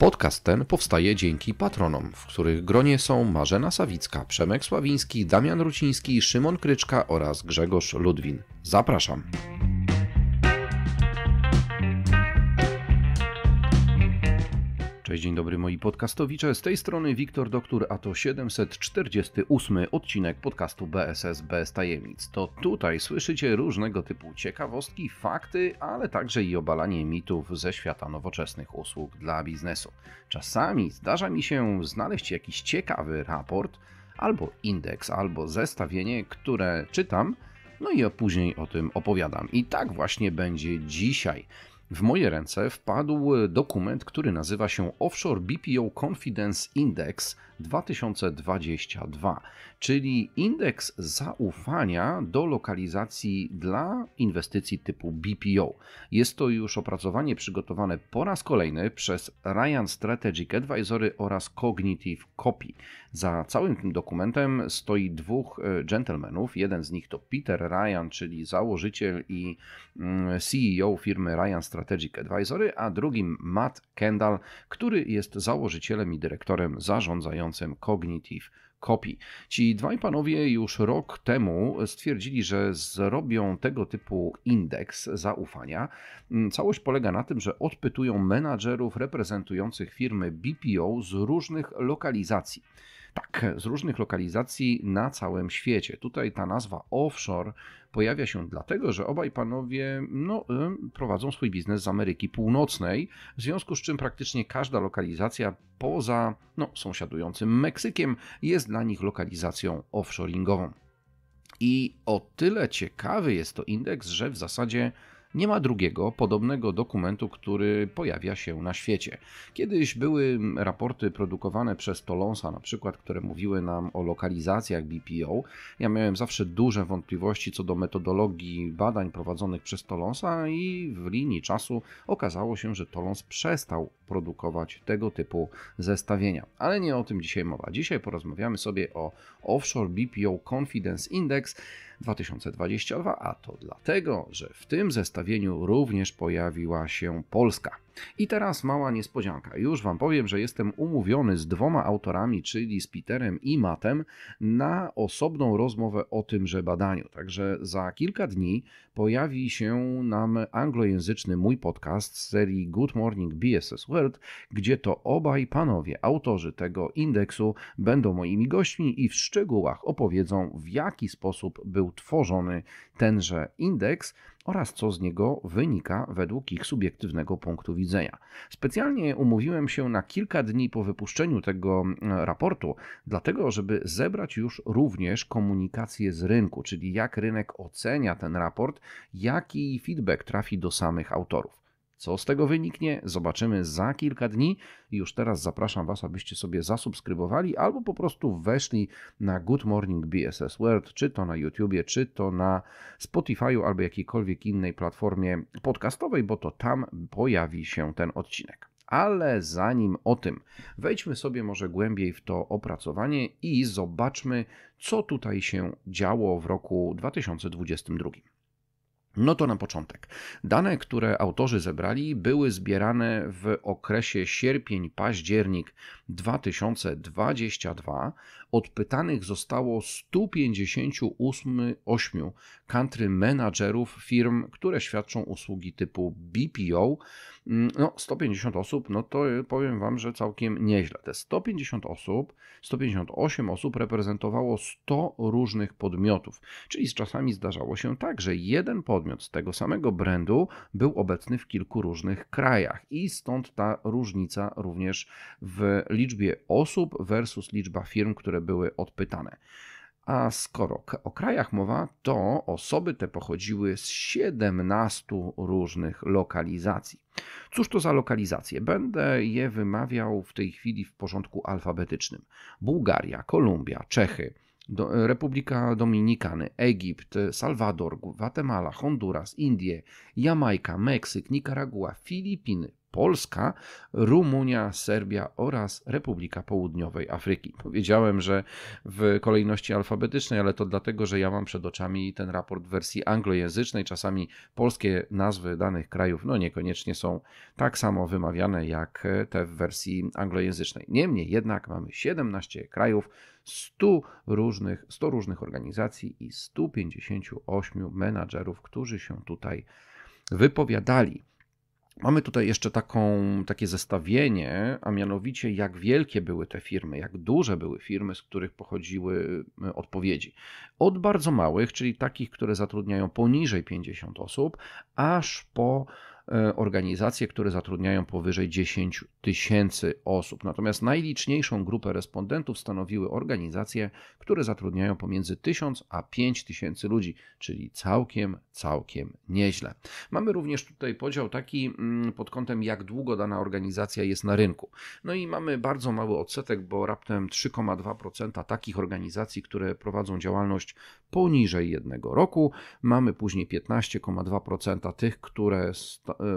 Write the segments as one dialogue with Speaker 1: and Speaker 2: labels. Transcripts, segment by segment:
Speaker 1: Podcast ten powstaje dzięki patronom, w których gronie są Marzena Sawicka, Przemek Sławiński, Damian Ruciński, Szymon Kryczka oraz Grzegorz Ludwin. Zapraszam! Cześć, dzień dobry moi podcastowicze. Z tej strony Wiktor Doktor, a to 748 odcinek podcastu BSS bez tajemnic. To tutaj słyszycie różnego typu ciekawostki, fakty, ale także i obalanie mitów ze świata nowoczesnych usług dla biznesu. Czasami zdarza mi się znaleźć jakiś ciekawy raport, albo indeks, albo zestawienie, które czytam, no i później o tym opowiadam. I tak właśnie będzie dzisiaj w moje ręce wpadł dokument, który nazywa się Offshore BPO Confidence Index 2022, czyli indeks zaufania do lokalizacji dla inwestycji typu BPO. Jest to już opracowanie przygotowane po raz kolejny przez Ryan Strategic Advisory oraz Cognitive Copy. Za całym tym dokumentem stoi dwóch gentlemanów. E, Jeden z nich to Peter Ryan, czyli założyciel i mm, CEO firmy Ryan Strategic Advisory, a drugim Matt Kendall, który jest założycielem i dyrektorem zarządzającym dotyczącym Cognitive Copy. Ci dwaj panowie już rok temu stwierdzili, że zrobią tego typu indeks zaufania. Mm, całość polega na tym, że odpytują menadżerów reprezentujących firmy BPO z różnych lokalizacji. Tak, z różnych lokalizacji na całym świecie. Tutaj ta nazwa offshore pojawia się dlatego, że obaj panowie no, prowadzą swój biznes z Ameryki Północnej, w związku z czym praktycznie każda lokalizacja poza no, sąsiadującym Meksykiem jest dla nich lokalizacją offshoringową. I o tyle ciekawy jest to indeks, że w zasadzie nie ma drugiego podobnego dokumentu, który pojawia się na świecie. Kiedyś były raporty produkowane przez Tolonsa, na przykład, które mówiły nam o lokalizacjach BPO. Ja miałem zawsze duże wątpliwości co do metodologii badań prowadzonych przez Tolonsa i w linii czasu okazało się, że Tolons przestał produkować tego typu zestawienia. Ale nie o tym dzisiaj mowa. Dzisiaj porozmawiamy sobie o Offshore BPO Confidence Index. 2022, a to dlatego, że w tym zestawieniu również pojawiła się Polska. I teraz mała niespodzianka. Już wam powiem, że jestem umówiony z dwoma autorami, czyli z Peterem i Matem, na osobną rozmowę o tymże badaniu. Także za kilka dni pojawi się nam anglojęzyczny mój podcast z serii Good Morning BSS World, gdzie to obaj panowie, autorzy tego indeksu, będą moimi gośćmi i w szczegółach opowiedzą, w jaki sposób był tworzony tenże indeks oraz co z niego wynika według ich subiektywnego punktu widzenia. Specjalnie umówiłem się na kilka dni po wypuszczeniu tego e, raportu, dlatego żeby zebrać już również komunikację z rynku, czyli jak rynek ocenia ten raport, jaki feedback trafi do samych autorów. Co z tego wyniknie, zobaczymy za kilka dni. Już teraz zapraszam Was, abyście sobie zasubskrybowali albo po prostu weszli na Good Morning BSS World, czy to na YouTubie, czy to na Spotify'u albo jakiejkolwiek innej platformie podcastowej, bo to tam pojawi się ten odcinek. Ale zanim o tym, wejdźmy sobie może głębiej w to opracowanie i zobaczmy, co tutaj się działo w roku 2022. No to na początek. Dane, które autorzy zebrali, były zbierane w okresie sierpień-październik 2022. Odpytanych zostało 158 country menadżerów firm, które świadczą usługi typu BPO. Mm, no, 150 osób, no to y, powiem Wam, że całkiem nieźle. Te 150 osób, 158 osób reprezentowało 100 różnych podmiotów, czyli z czasami zdarzało się tak, że jeden podmiot z tego samego brandu był obecny w kilku różnych krajach i stąd ta różnica również w liczbie osób versus liczba firm, które były odpytane. A skoro o krajach mowa, to osoby te pochodziły z 17 różnych lokalizacji. Cóż to za lokalizacje? Będę je wymawiał w tej chwili w porządku alfabetycznym: Bułgaria, Kolumbia, Czechy. Do, Republika Dominikany, Egipt, Salwador, Gwatemala, Honduras, Indie, Jamajka, Meksyk, Nikaragua, Filipiny, Polska, Rumunia, Serbia oraz Republika Południowej Afryki. Powiedziałem, że w kolejności alfabetycznej, ale to dlatego, że ja mam przed oczami ten raport w wersji anglojęzycznej. Czasami polskie nazwy danych krajów no niekoniecznie są tak samo wymawiane jak te w wersji anglojęzycznej. Niemniej jednak mamy 17 krajów, 100 różnych, 100 różnych organizacji i 158 menadżerów, którzy się tutaj wypowiadali. Mamy tutaj jeszcze taką, takie zestawienie, a mianowicie jak wielkie były te firmy, jak duże były firmy, z których pochodziły e, odpowiedzi. Od bardzo małych, czyli takich, które zatrudniają poniżej 50 osób, aż po E, organizacje, które zatrudniają powyżej 10 tysięcy osób. Natomiast najliczniejszą grupę respondentów stanowiły organizacje, które zatrudniają pomiędzy 1000 a 5000 ludzi, czyli całkiem, całkiem nieźle. Mamy również tutaj podział taki mm, pod kątem, jak długo dana organizacja jest na rynku. No i mamy bardzo mały odsetek, bo raptem 3,2% takich organizacji, które prowadzą działalność poniżej jednego roku. Mamy później 15,2% tych, które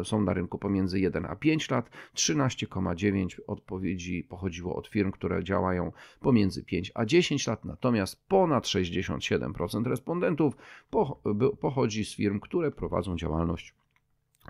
Speaker 1: Y, są na rynku pomiędzy 1 a 5 lat. 13,9 odpowiedzi pochodziło od firm, które działają pomiędzy 5 a 10 lat, natomiast ponad 67% respondentów pochodzi z firm, które prowadzą działalność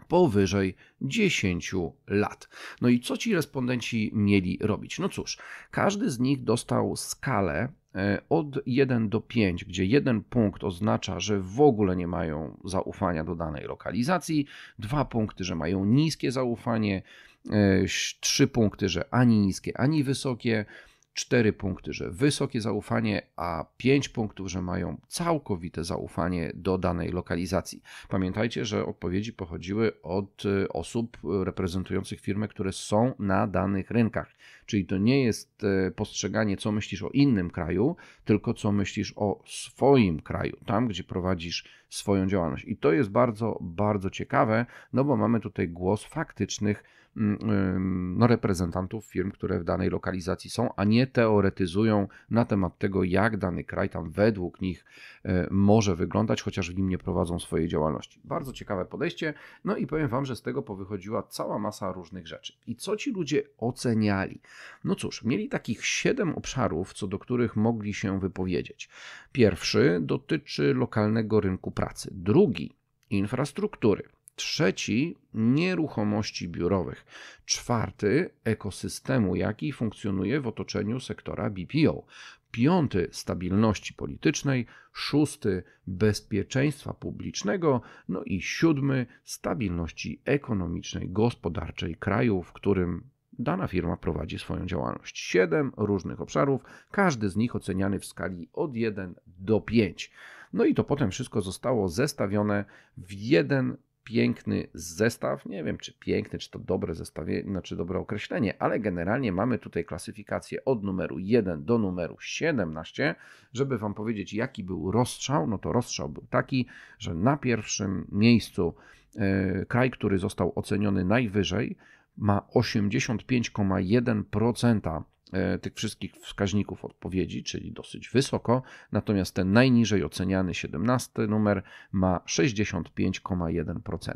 Speaker 1: powyżej 10 lat. No i co ci respondenci mieli robić? No cóż, każdy z nich dostał skalę e, od 1 do 5, gdzie jeden punkt oznacza, że w ogóle nie mają zaufania do danej lokalizacji, dwa punkty, że mają niskie zaufanie, e, trzy punkty, że ani niskie, ani wysokie cztery punkty, że wysokie zaufanie, a pięć punktów, że mają całkowite zaufanie do danej lokalizacji. Pamiętajcie, że odpowiedzi pochodziły od y, osób reprezentujących firmy, które są na danych rynkach. Czyli to nie jest y, postrzeganie, co myślisz o innym kraju, tylko co myślisz o swoim kraju, tam gdzie prowadzisz swoją działalność. I to jest bardzo, bardzo ciekawe, no bo mamy tutaj głos faktycznych Mm, no, reprezentantów firm, które w danej lokalizacji są, a nie teoretyzują na temat tego, jak dany kraj tam według nich e, może wyglądać, chociaż w nim nie prowadzą swojej działalności. Bardzo ciekawe podejście. No i powiem Wam, że z tego powychodziła cała masa różnych rzeczy. I co ci ludzie oceniali? No cóż, mieli takich siedem obszarów, co do których mogli się wypowiedzieć. Pierwszy dotyczy lokalnego rynku pracy, drugi infrastruktury, Trzeci nieruchomości biurowych. Czwarty ekosystemu, jaki funkcjonuje w otoczeniu sektora BPO. Piąty stabilności politycznej, szósty bezpieczeństwa publicznego, no i siódmy stabilności ekonomicznej, gospodarczej kraju, w którym dana firma prowadzi swoją działalność. Siedem różnych obszarów, każdy z nich oceniany w skali od 1 do 5. No i to potem wszystko zostało zestawione w jeden piękny zestaw. Nie wiem, czy piękny, czy to dobre zestawienie, czy dobre określenie, ale generalnie mamy tutaj klasyfikację od numeru 1 do numeru 17. Żeby Wam powiedzieć, jaki był rozstrzał, no to rozstrzał był taki, że na pierwszym miejscu yy, kraj, który został oceniony najwyżej, ma 85,1% E, tych wszystkich wskaźników odpowiedzi, czyli dosyć wysoko, natomiast ten najniżej oceniany 17 numer ma 65,1%.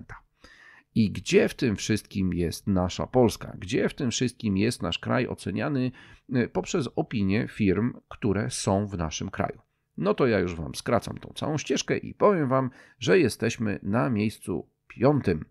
Speaker 1: I gdzie w tym wszystkim jest nasza Polska? Gdzie w tym wszystkim jest nasz kraj oceniany e, poprzez opinie firm, które są w naszym kraju? No to ja już Wam skracam tą całą ścieżkę i powiem Wam, że jesteśmy na miejscu piątym.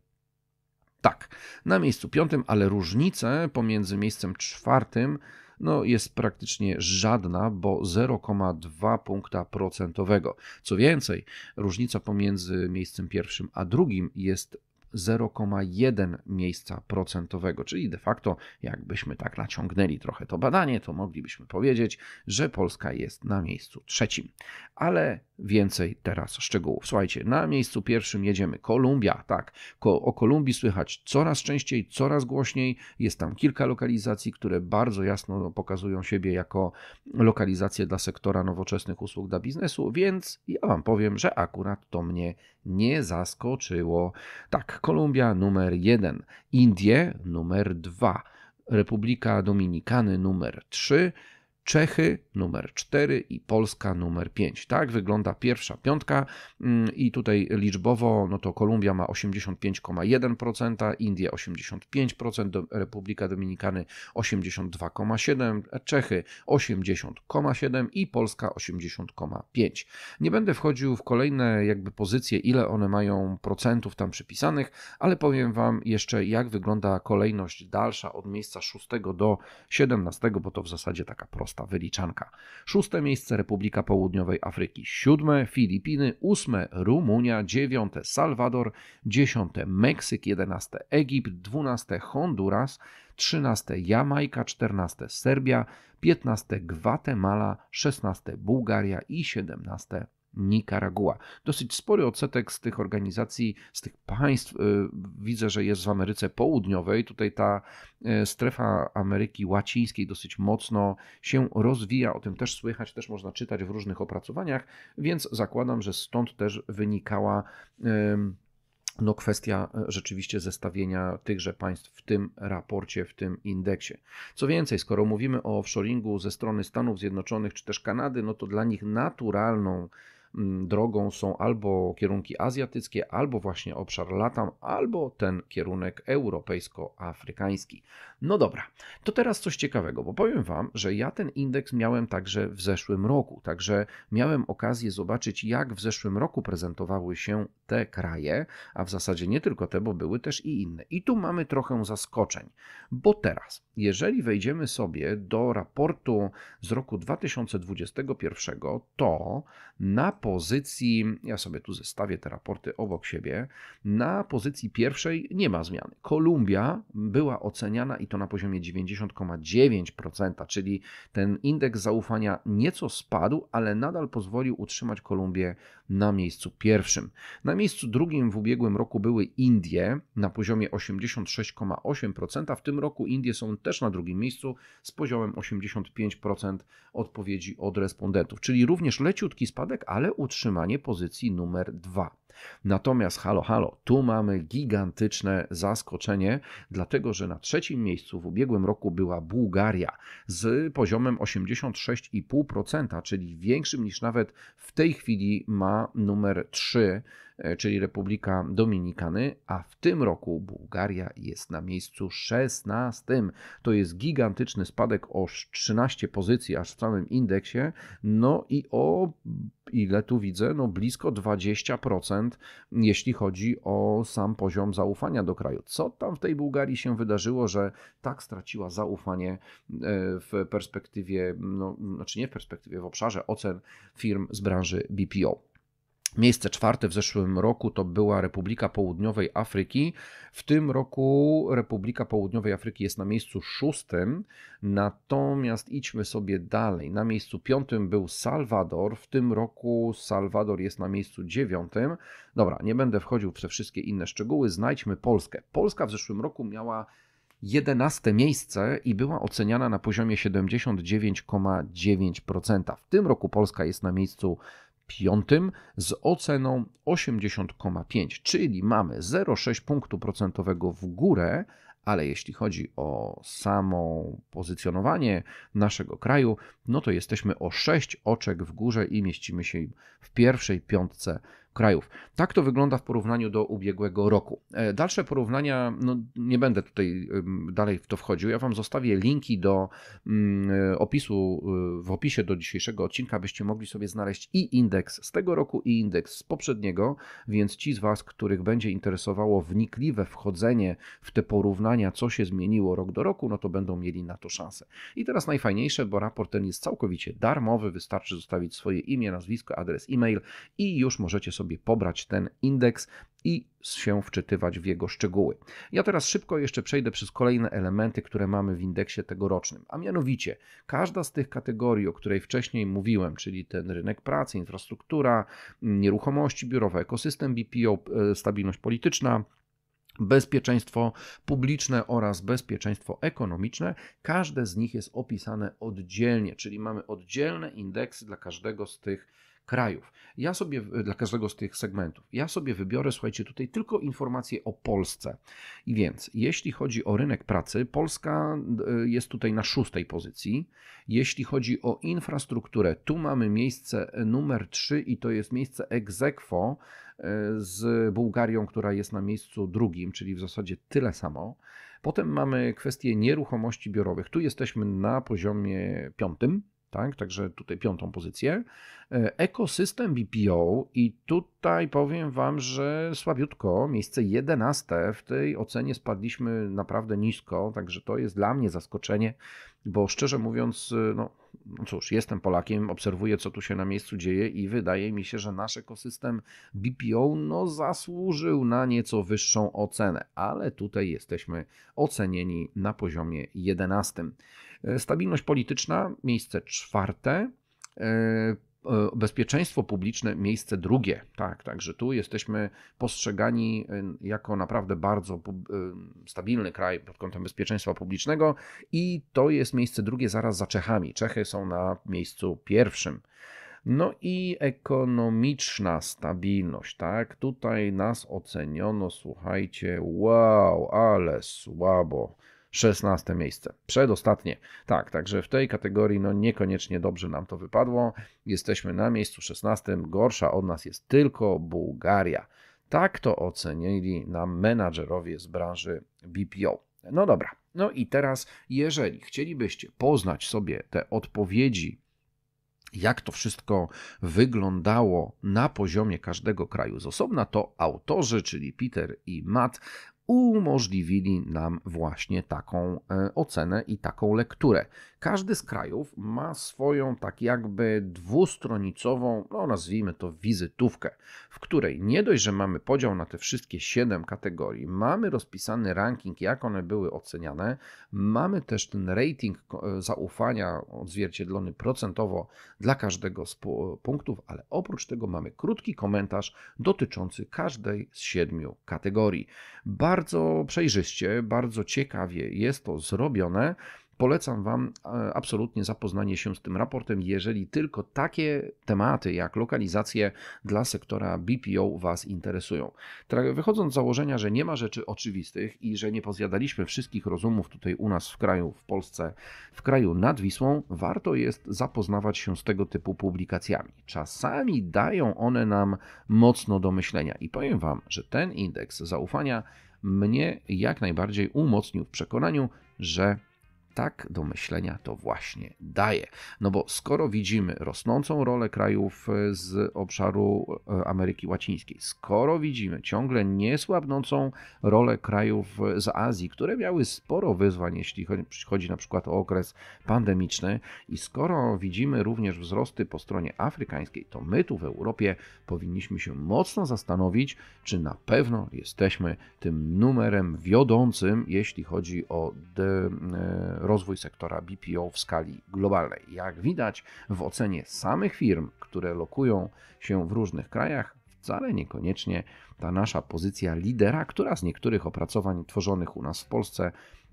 Speaker 1: Tak, na miejscu piątym, ale różnice pomiędzy miejscem czwartym no jest praktycznie żadna, bo 0,2 punkta procentowego. Co więcej, różnica pomiędzy miejscem pierwszym a drugim jest 0,1 miejsca procentowego, czyli de facto, jakbyśmy tak naciągnęli trochę to badanie, to moglibyśmy powiedzieć, że Polska jest na miejscu trzecim. Ale więcej teraz szczegółów. Słuchajcie, na miejscu pierwszym jedziemy Kolumbia, tak. Ko o Kolumbii słychać coraz częściej, coraz głośniej. Jest tam kilka lokalizacji, które bardzo jasno pokazują siebie jako lokalizacje dla sektora nowoczesnych usług dla biznesu, więc ja wam powiem, że akurat to mnie nie zaskoczyło. Tak, Kolumbia numer jeden, Indie numer dwa, Republika Dominikany numer trzy. Czechy numer 4 i Polska numer 5. Tak wygląda pierwsza piątka mm, i tutaj liczbowo no to Kolumbia ma 85,1%, Indie 85%, Republika Dominikany 82,7%, Czechy 80,7% i Polska 80,5%. Nie będę wchodził w kolejne jakby pozycje, ile one mają procentów tam przypisanych, ale powiem Wam jeszcze jak wygląda kolejność dalsza od miejsca 6 do 17, bo to w zasadzie taka prosta prosta wyliczanka. Szóste miejsce Republika Południowej Afryki, siódme Filipiny, ósme Rumunia, dziewiąte Salwador, dziesiąte Meksyk, jedenaste Egipt, dwunaste Honduras, trzynaste Jamajka, czternaste Serbia, piętnaste Gwatemala, szesnaste Bułgaria i siedemnaste Nikaragua. Dosyć spory odsetek z tych organizacji, z tych państw y, widzę, że jest w Ameryce Południowej. Tutaj ta y, strefa Ameryki Łacińskiej dosyć mocno się rozwija. O tym też słychać, też można czytać w różnych opracowaniach, więc zakładam, że stąd też wynikała no kwestia y, rzeczywiście zestawienia tychże państw w tym raporcie, w tym indeksie. Co więcej, skoro mówimy o offshoringu ze strony Stanów Zjednoczonych czy też Kanady, no to dla nich naturalną Mm, drogą są albo kierunki azjatyckie, albo właśnie obszar Latam, albo ten kierunek europejsko-afrykański. No dobra, to teraz coś ciekawego, bo powiem Wam, że ja ten indeks miałem także w zeszłym roku, także miałem okazję zobaczyć, jak w zeszłym roku prezentowały się te kraje, a w zasadzie nie tylko te, bo były też i inne. I tu mamy trochę zaskoczeń, bo teraz, jeżeli wejdziemy sobie do raportu z roku 2021, to na pozycji, ja sobie tu zestawię te raporty obok siebie, na pozycji pierwszej nie ma zmiany. Kolumbia była oceniana i to na poziomie 90,9%, czyli ten indeks zaufania nieco spadł, ale nadal pozwolił utrzymać Kolumbię na miejscu pierwszym. Na miejscu drugim w ubiegłym roku były Indie na poziomie 86,8%, w tym roku Indie są też na drugim miejscu z poziomem 85% odpowiedzi od respondentów, czyli również leciutki spadek, ale utrzymanie pozycji numer 2. Natomiast halo, halo, tu mamy gigantyczne zaskoczenie, dlatego że na trzecim miejscu w ubiegłym roku była Bułgaria z poziomem 86,5%, czyli większym niż nawet w tej chwili ma numer 3 E, czyli Republika Dominikany, a w tym roku Bułgaria jest na miejscu 16. To jest gigantyczny spadek o 13 pozycji aż w samym indeksie. No i o ile tu widzę, no blisko 20%, jeśli chodzi o sam poziom zaufania do kraju. Co tam w tej Bułgarii się wydarzyło, że tak straciła zaufanie e, w perspektywie, no, znaczy nie w perspektywie, w obszarze ocen firm z branży BPO? Miejsce czwarte w zeszłym roku to była Republika Południowej Afryki. W tym roku Republika Południowej Afryki jest na miejscu szóstym, natomiast idźmy sobie dalej. Na miejscu piątym był Salwador, w tym roku Salwador jest na miejscu dziewiątym. Dobra, nie będę wchodził w te wszystkie inne szczegóły, znajdźmy Polskę. Polska w zeszłym roku miała 11 miejsce i była oceniana na poziomie 79,9%. W tym roku Polska jest na miejscu piątym z oceną 80,5, czyli mamy 0,6 punktu procentowego w górę, ale jeśli chodzi o samo pozycjonowanie naszego kraju, no to jesteśmy o 6 oczek w górze i mieścimy się w pierwszej piątce krajów. Tak to wygląda w porównaniu do ubiegłego roku. E, dalsze porównania, no nie będę tutaj dalej w to wchodził. Ja Wam zostawię linki do mm, e, opisu e, w opisie do dzisiejszego odcinka, byście mogli sobie znaleźć i indeks z tego roku, i indeks z poprzedniego. Więc ci z Was, których będzie interesowało wnikliwe wchodzenie w te porównania, co się zmieniło rok do roku, no to będą mieli na to szansę. I teraz najfajniejsze, bo raport ten jest całkowicie darmowy, wystarczy zostawić swoje imię, nazwisko, adres e-mail i już możecie sobie sobie pobrać ten indeks i się wczytywać w jego szczegóły. Ja teraz szybko jeszcze przejdę przez kolejne elementy, które mamy w indeksie tegorocznym, a mianowicie każda z tych kategorii, o której wcześniej mówiłem, czyli ten rynek pracy, infrastruktura, mm, nieruchomości biurowe, ekosystem BPO, e, stabilność polityczna, bezpieczeństwo publiczne oraz bezpieczeństwo ekonomiczne. Każde z nich jest opisane oddzielnie, czyli mamy oddzielne indeksy dla każdego z tych krajów. Ja sobie, dla każdego z tych segmentów, ja sobie wybiorę, słuchajcie, tutaj tylko informacje o Polsce. I więc, jeśli chodzi o rynek pracy, Polska e, jest tutaj na szóstej pozycji. Jeśli chodzi o infrastrukturę, tu mamy miejsce e, numer 3 i to jest miejsce ex aequo e, z Bułgarią, która jest na miejscu drugim, czyli w zasadzie tyle samo. Potem mamy kwestię nieruchomości biurowych. Tu jesteśmy na poziomie piątym. Tak? Także tutaj piątą pozycję. E, ekosystem BPO i tutaj powiem Wam, że słabiutko, miejsce 11 w tej ocenie spadliśmy naprawdę nisko, także to jest dla mnie zaskoczenie, bo szczerze mówiąc, no, no cóż, jestem Polakiem, obserwuję co tu się na miejscu dzieje i wydaje mi się, że nasz ekosystem BPO no, zasłużył na nieco wyższą ocenę, ale tutaj jesteśmy ocenieni na poziomie 11. E, stabilność polityczna, miejsce czwarte e, e, bezpieczeństwo publiczne miejsce drugie. Tak, także tu jesteśmy postrzegani jako naprawdę bardzo stabilny kraj pod kątem bezpieczeństwa publicznego i to jest miejsce drugie zaraz za Czechami. Czechy są na miejscu pierwszym. No i ekonomiczna stabilność, tak? Tutaj nas oceniono, słuchajcie, wow, ale słabo 16 miejsce. Przedostatnie. Tak, także w tej kategorii no niekoniecznie dobrze nam to wypadło. Jesteśmy na miejscu 16. Gorsza od nas jest tylko Bułgaria. Tak to ocenili nam menadżerowie z branży BPO. No dobra. No i teraz, jeżeli chcielibyście poznać sobie te odpowiedzi jak to wszystko wyglądało na poziomie każdego kraju z osobna, to autorzy, czyli Peter i Matt, umożliwili nam właśnie taką e, ocenę i taką lekturę. Każdy z krajów ma swoją tak jakby dwustronicową, no nazwijmy to wizytówkę, w której nie dość, że mamy podział na te wszystkie siedem kategorii, mamy rozpisany ranking, jak one były oceniane, mamy też ten rating e, zaufania odzwierciedlony procentowo dla każdego z e, punktów, ale oprócz tego mamy krótki komentarz dotyczący każdej z siedmiu kategorii. Bardzo przejrzyście, bardzo ciekawie jest to zrobione. Polecam Wam e, absolutnie zapoznanie się z tym raportem, jeżeli tylko takie tematy jak lokalizacje dla sektora BPO Was interesują. Wychodząc z założenia, że nie ma rzeczy oczywistych i że nie pozjadaliśmy wszystkich rozumów tutaj u nas w kraju, w Polsce, w kraju nad Wisłą, warto jest zapoznawać się z tego typu publikacjami. Czasami dają one nam mocno do myślenia i powiem Wam, że ten indeks zaufania mnie jak najbardziej umocnił w przekonaniu, że tak do myślenia to właśnie daje. No bo skoro widzimy rosnącą rolę krajów e, z obszaru e, Ameryki Łacińskiej, skoro widzimy ciągle niesłabnącą rolę krajów e, z Azji, które miały sporo wyzwań, jeśli chodzi na przykład o okres pandemiczny, i skoro widzimy również wzrosty po stronie afrykańskiej, to my tu w Europie powinniśmy się mocno zastanowić, czy na pewno jesteśmy tym numerem wiodącym, jeśli chodzi o de, rozwój sektora BPO w skali globalnej. Jak widać w ocenie samych firm, które lokują się w różnych krajach, wcale niekoniecznie ta nasza pozycja lidera, która z niektórych opracowań tworzonych u nas w Polsce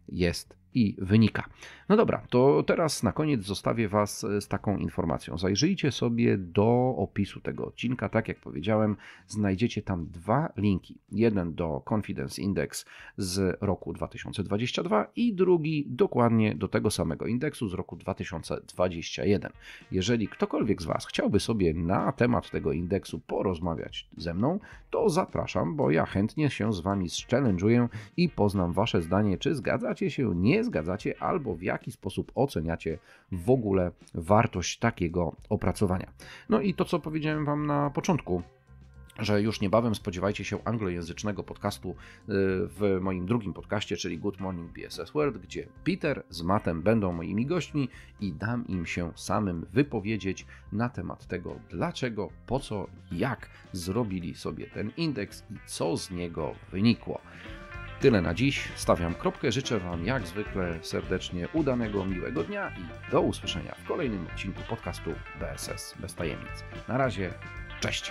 Speaker 1: jest i wynika. No dobra, to teraz na koniec zostawię Was z taką informacją. Zajrzyjcie sobie do opisu tego odcinka. Tak jak powiedziałem, znajdziecie tam dwa linki. Jeden do Confidence Index z roku 2022 i drugi dokładnie do tego samego indeksu z roku 2021. Jeżeli ktokolwiek z Was chciałby sobie na temat tego indeksu porozmawiać ze mną, to zapraszam, bo ja chętnie się z Wami zchallenge'uję i poznam Wasze zdanie, czy zgadzacie się, nie zgadzacie albo w jaki sposób oceniacie w ogóle wartość takiego opracowania. No i to, co powiedziałem Wam na początku że już niebawem spodziewajcie się anglojęzycznego podcastu y, w moim drugim podcaście, czyli Good Morning BSS World, gdzie Peter z Matem będą moimi gośćmi i dam im się samym wypowiedzieć na temat tego, dlaczego, po co, jak zrobili sobie ten indeks i co z niego wynikło. Tyle na dziś. Stawiam kropkę. Życzę Wam jak zwykle serdecznie udanego, miłego dnia i do usłyszenia w kolejnym odcinku podcastu BSS bez tajemnic. Na razie, cześć!